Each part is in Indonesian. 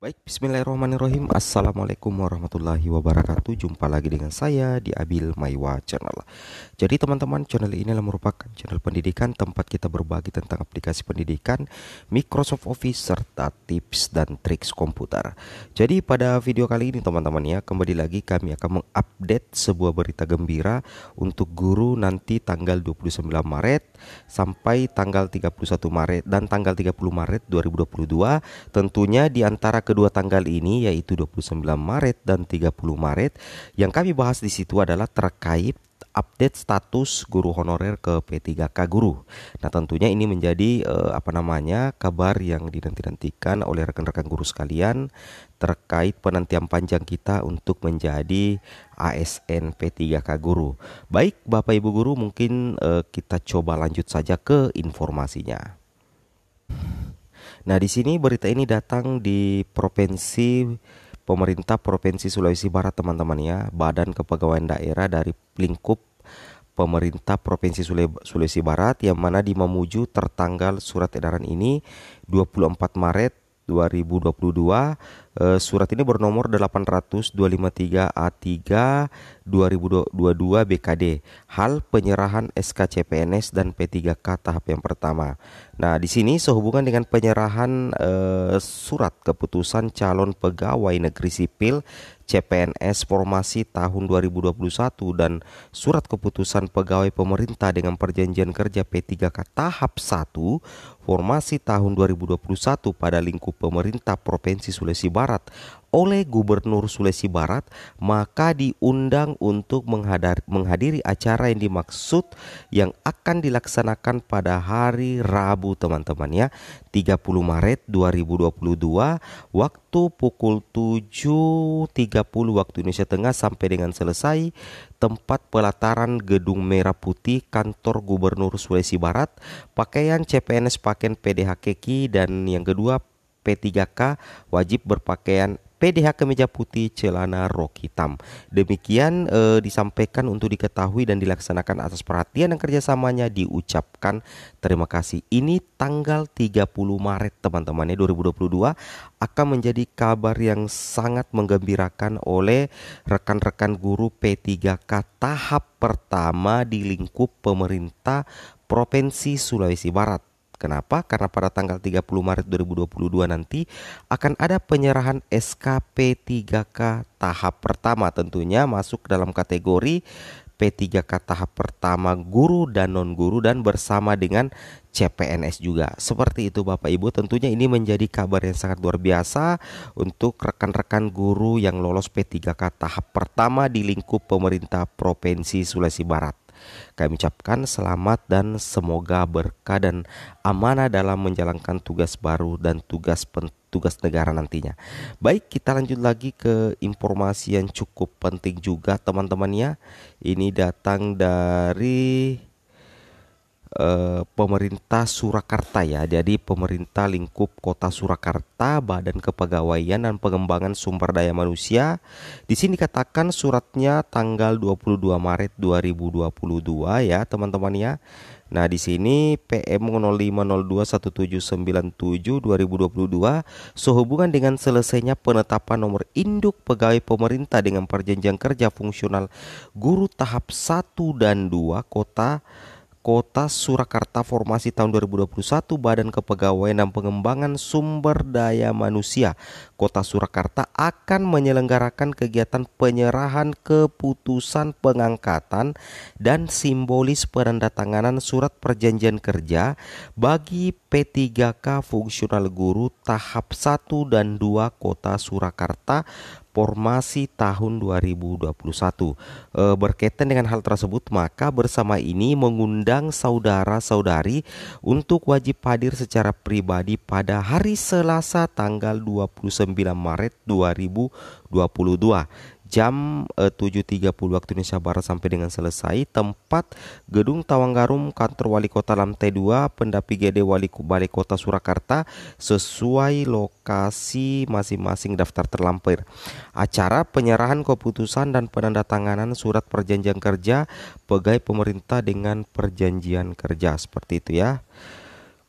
Baik, bismillahirrahmanirrahim Assalamualaikum warahmatullahi wabarakatuh Jumpa lagi dengan saya di Abil Maiwa Channel Jadi teman-teman, channel ini adalah merupakan channel pendidikan Tempat kita berbagi tentang aplikasi pendidikan Microsoft Office Serta tips dan triks komputer Jadi pada video kali ini teman-teman ya Kembali lagi kami akan mengupdate sebuah berita gembira Untuk guru nanti tanggal 29 Maret Sampai tanggal 31 Maret Dan tanggal 30 Maret 2022 Tentunya di antara kedua tanggal ini yaitu 29 Maret dan 30 Maret. Yang kami bahas di situ adalah terkait update status guru honorer ke P3K guru. Nah, tentunya ini menjadi eh, apa namanya? kabar yang dinanti-nantikan oleh rekan-rekan guru sekalian terkait penantian panjang kita untuk menjadi ASN P3K guru. Baik, Bapak Ibu guru, mungkin eh, kita coba lanjut saja ke informasinya. Nah, di sini berita ini datang di provinsi pemerintah Provinsi Sulawesi Barat, teman-teman ya. Badan Kepegawaian Daerah dari lingkup pemerintah Provinsi Sulawesi Barat yang mana di Mamuju tertanggal surat edaran ini 24 Maret 2022 Eh, surat ini bernomor 80253A3 2022 BKD. Hal penyerahan SKCPNS dan P3K tahap yang pertama. Nah, di sini sehubungan dengan penyerahan uh, surat keputusan calon pegawai negeri sipil CPNS formasi tahun 2021 dan surat keputusan pegawai pemerintah dengan perjanjian kerja P3K tahap 1 formasi tahun 2021 pada lingkup pemerintah Provinsi Sulawesi Barat Barat oleh Gubernur Sulawesi Barat, maka diundang untuk menghadiri acara yang dimaksud yang akan dilaksanakan pada hari Rabu teman-teman ya, 30 Maret 2022 waktu pukul 7.30 waktu Indonesia Tengah sampai dengan selesai tempat pelataran Gedung Merah Putih kantor Gubernur Sulawesi Barat, pakaian CPNS pakaian PDHKK dan yang kedua P3K wajib berpakaian PDH kemeja putih, celana rok hitam. Demikian e, disampaikan untuk diketahui dan dilaksanakan atas perhatian dan kerjasamanya diucapkan terima kasih. Ini tanggal 30 Maret teman temannya 2022 akan menjadi kabar yang sangat menggembirakan oleh rekan-rekan guru P3K tahap pertama di lingkup pemerintah Provinsi Sulawesi Barat Kenapa? Karena pada tanggal 30 Maret 2022 nanti akan ada penyerahan SKP 3K tahap pertama tentunya masuk dalam kategori P3K tahap pertama guru dan non guru dan bersama dengan CPNS juga. Seperti itu Bapak Ibu, tentunya ini menjadi kabar yang sangat luar biasa untuk rekan-rekan guru yang lolos P3K tahap pertama di lingkup pemerintah Provinsi Sulawesi Barat. Kami ucapkan selamat dan semoga berkah dan amanah dalam menjalankan tugas baru dan tugas tugas negara nantinya. Baik, kita lanjut lagi ke informasi yang cukup penting juga teman-teman ya. Ini datang dari Eh, pemerintah Surakarta ya. Jadi pemerintah lingkup kota Surakarta, Badan Kepegawaian dan Pengembangan Sumber Daya Manusia. Di sini katakan suratnya tanggal 22 Maret 2022 ya, teman-teman ya. Nah, di sini PM 05021797 2022 sehubungan dengan selesainya penetapan nomor induk pegawai pemerintah dengan perjanjian kerja fungsional guru tahap 1 dan 2 kota Kota Surakarta Formasi tahun 2021 Badan Kepegawaian dan Pengembangan Sumber Daya Manusia Kota Surakarta akan menyelenggarakan kegiatan penyerahan keputusan pengangkatan dan simbolis penandatanganan surat perjanjian kerja bagi P3K fungsional guru tahap 1 dan 2 Kota Surakarta formasi tahun 2021. E, berkaitan dengan hal tersebut, maka bersama ini mengundang saudara-saudari untuk wajib hadir secara pribadi pada hari Selasa tanggal 29 Maret 2022 jam eh, 7.30 waktu Indonesia Barat sampai dengan selesai tempat Gedung Tawanggarum Kantor Wali Kota lantai 2 Pendapi GD Wali Balai Kota Surakarta sesuai lokasi masing-masing daftar terlampir. Acara penyerahan keputusan dan penandatanganan surat perjanjian kerja pegawai pemerintah dengan perjanjian kerja seperti itu ya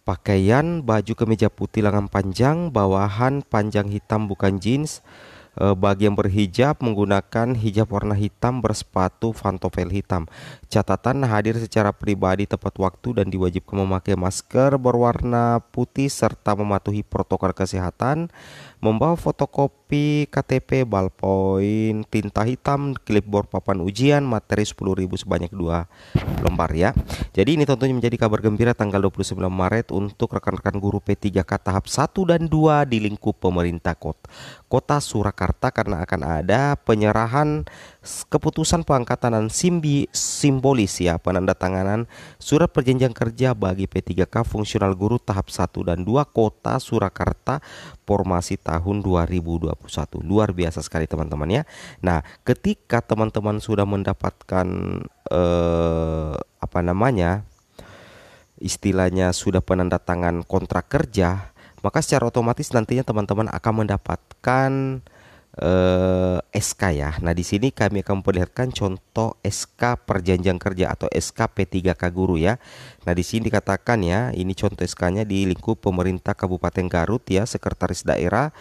pakaian baju kemeja putih lengan panjang, bawahan panjang hitam bukan jeans, Eh, bagi yang berhijab menggunakan hijab warna hitam bersepatu pantofel hitam Catatan hadir secara pribadi tepat waktu dan diwajibkan memakai masker berwarna putih serta mematuhi protokol kesehatan, membawa fotokopi KTP, balpoin, tinta hitam, clipboard papan ujian, materi 10.000 sebanyak dua lembar ya. Jadi ini tentunya menjadi kabar gembira tanggal 29 Maret untuk rekan-rekan guru P3K tahap 1 dan 2 di lingkup pemerintah kota Surakarta karena akan ada penyerahan keputusan pengangkatan simbi simbolis ya penandatanganan surat perjanjian kerja bagi P3K fungsional guru tahap 1 dan 2 kota Surakarta formasi tahun 2021. Luar biasa sekali teman-teman ya. Nah, ketika teman-teman sudah mendapatkan eh, apa namanya? istilahnya sudah penandatangan kontrak kerja, maka secara otomatis nantinya teman-teman akan mendapatkan eh, SK ya. Nah, di sini kami akan memperlihatkan contoh SK perjanjian kerja atau SK P3K guru ya. Nah, di sini dikatakan ya, ini contoh SK-nya di lingkup pemerintah Kabupaten Garut ya, sekretaris daerah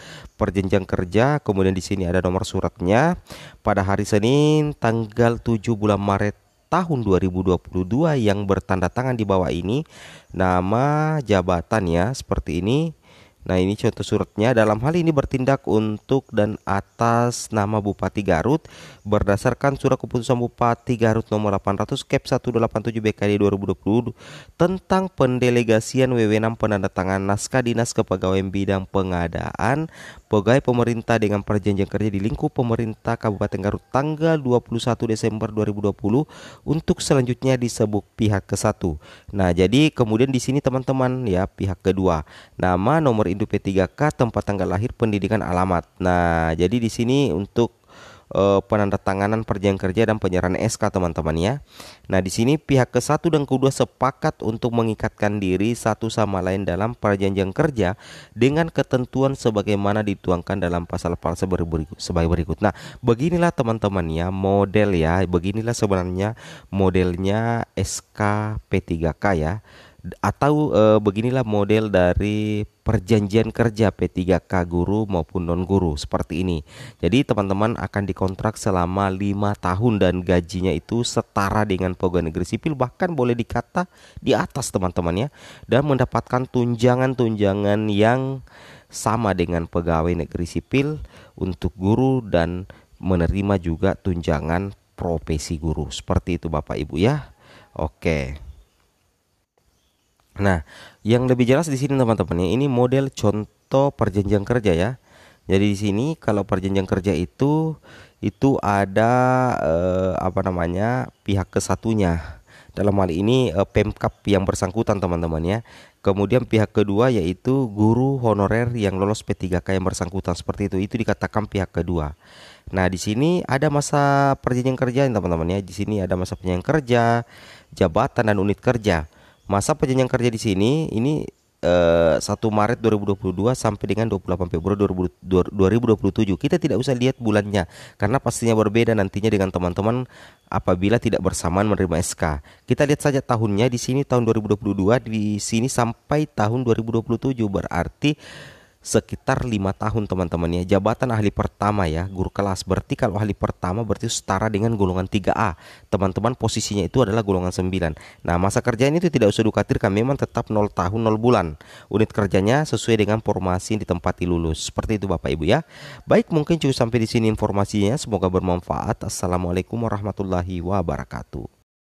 perjanjian kerja. Kemudian di sini ada nomor suratnya pada hari Senin tanggal 7 bulan Maret tahun 2022 yang bertanda tangan di bawah ini nama jabatan ya seperti ini Nah ini contoh suratnya dalam hal ini bertindak untuk dan atas nama Bupati Garut berdasarkan surat keputusan Bupati Garut nomor 800 Kep 187 BKD 2020 tentang pendelegasian 6 penandatangan naskah dinas kepegawaian bidang pengadaan pegawai pemerintah dengan perjanjian kerja di lingkup pemerintah Kabupaten Garut tanggal 21 Desember 2020 untuk selanjutnya disebut pihak ke-1. Nah, jadi kemudian di sini teman-teman ya pihak kedua. Nama nomor Indu P3K tempat tanggal lahir pendidikan alamat. Nah, jadi di sini untuk e, penandatanganan perjanjian kerja dan penyerahan SK teman-teman ya. Nah, di sini pihak ke-1 dan ke-2 sepakat untuk mengikatkan diri satu sama lain dalam perjanjian kerja dengan ketentuan sebagaimana dituangkan dalam pasal-pasal berikut sebagai berikut. Nah, beginilah teman-teman ya model ya. Beginilah sebenarnya modelnya SK P3K ya atau e, beginilah model dari perjanjian kerja P3K guru maupun non guru seperti ini. Jadi teman-teman akan dikontrak selama lima tahun dan gajinya itu setara dengan pegawai negeri sipil bahkan boleh dikata di atas teman temannya dan mendapatkan tunjangan-tunjangan yang sama dengan pegawai negeri sipil untuk guru dan menerima juga tunjangan profesi guru. Seperti itu Bapak Ibu ya. Oke. Okay. Nah, yang lebih jelas di sini teman-teman ya, ini model contoh perjanjian kerja ya. Jadi di sini kalau perjanjian kerja itu itu ada eh, apa namanya pihak kesatunya dalam hal ini eh, pemkap yang bersangkutan teman-teman ya. Kemudian pihak kedua yaitu guru honorer yang lolos P3K yang bersangkutan seperti itu itu dikatakan pihak kedua. Nah, di sini ada masa perjanjian kerja teman-teman ya. Di sini ada masa perjanjian kerja, jabatan dan unit kerja. Masa perjanjian kerja di sini ini eh, 1 Maret 2022 sampai dengan 28 Februari 2027. Kita tidak usah lihat bulannya karena pastinya berbeda nantinya dengan teman-teman apabila tidak bersamaan menerima SK. Kita lihat saja tahunnya di sini tahun 2022 di sini sampai tahun 2027 berarti sekitar lima tahun teman-teman ya jabatan ahli pertama ya guru kelas berarti kalau ahli pertama berarti setara dengan golongan 3A teman-teman posisinya itu adalah golongan 9 nah masa kerjanya itu tidak usah dikhawatirkan memang tetap 0 tahun 0 bulan unit kerjanya sesuai dengan formasi yang ditempati lulus seperti itu Bapak Ibu ya baik mungkin cukup sampai di sini informasinya semoga bermanfaat Assalamualaikum warahmatullahi wabarakatuh